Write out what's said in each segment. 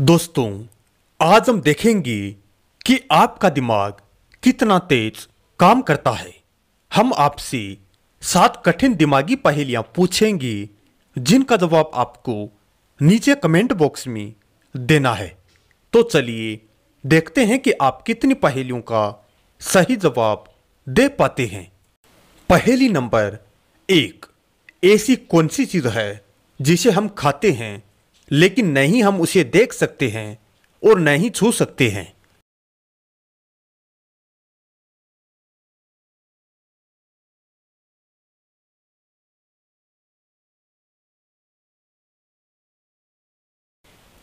दोस्तों आज हम देखेंगे कि आपका दिमाग कितना तेज काम करता है हम आपसे सात कठिन दिमागी पहेलियां पूछेंगे जिनका जवाब आपको नीचे कमेंट बॉक्स में देना है तो चलिए देखते हैं कि आप कितनी पहेलियों का सही जवाब दे पाते हैं पहेली नंबर एक ऐसी कौन सी चीज़ है जिसे हम खाते हैं लेकिन नहीं हम उसे देख सकते हैं और न ही छू सकते हैं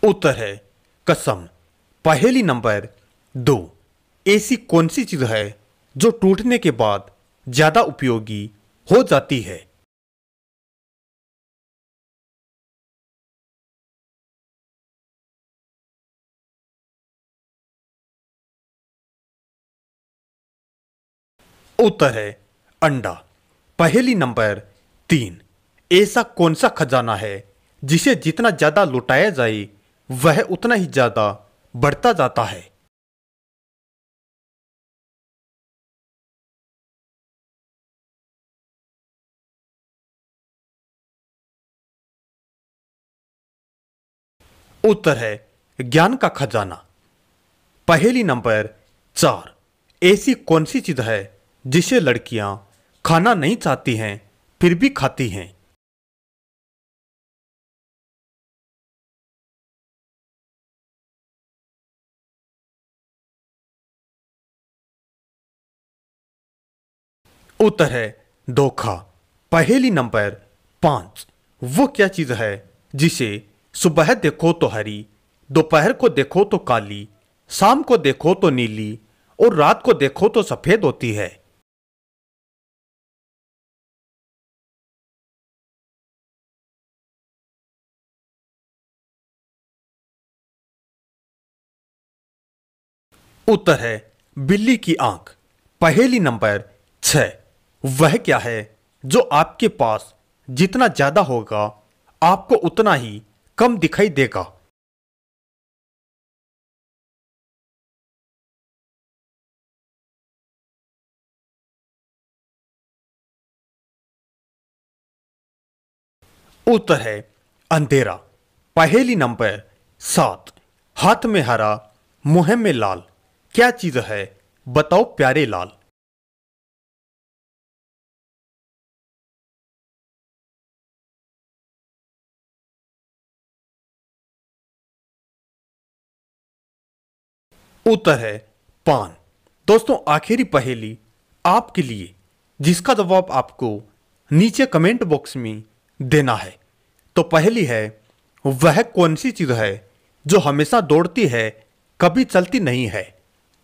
उत्तर है कसम पहली नंबर दो ऐसी कौन सी चीज़ है जो टूटने के बाद ज़्यादा उपयोगी हो जाती है उत्तर है अंडा पहली नंबर तीन ऐसा कौन सा खजाना है जिसे जितना ज़्यादा लुटाया जाए वह उतना ही ज़्यादा बढ़ता जाता है उत्तर है ज्ञान का खजाना पहली नंबर चार ऐसी कौन सी चीज है जिसे लड़कियां खाना नहीं चाहती हैं फिर भी खाती हैं उत्तर है धोखा पहली नंबर पांच वो क्या चीज है जिसे सुबह देखो तो हरी दोपहर को देखो तो काली शाम को देखो तो नीली और रात को देखो तो सफेद होती है उत्तर है बिल्ली की आंख पहेली नंबर छ वह क्या है जो आपके पास जितना ज्यादा होगा आपको उतना ही कम दिखाई देगा उत्तर है अंधेरा पहेली नंबर सात हाथ में हरा मुंह में लाल क्या चीज है बताओ प्यारे लाल उत्तर है पान दोस्तों आखिरी पहेली आपके लिए जिसका जवाब आपको नीचे कमेंट बॉक्स में देना है तो पहली है वह कौन सी चीज़ है जो हमेशा दौड़ती है कभी चलती नहीं है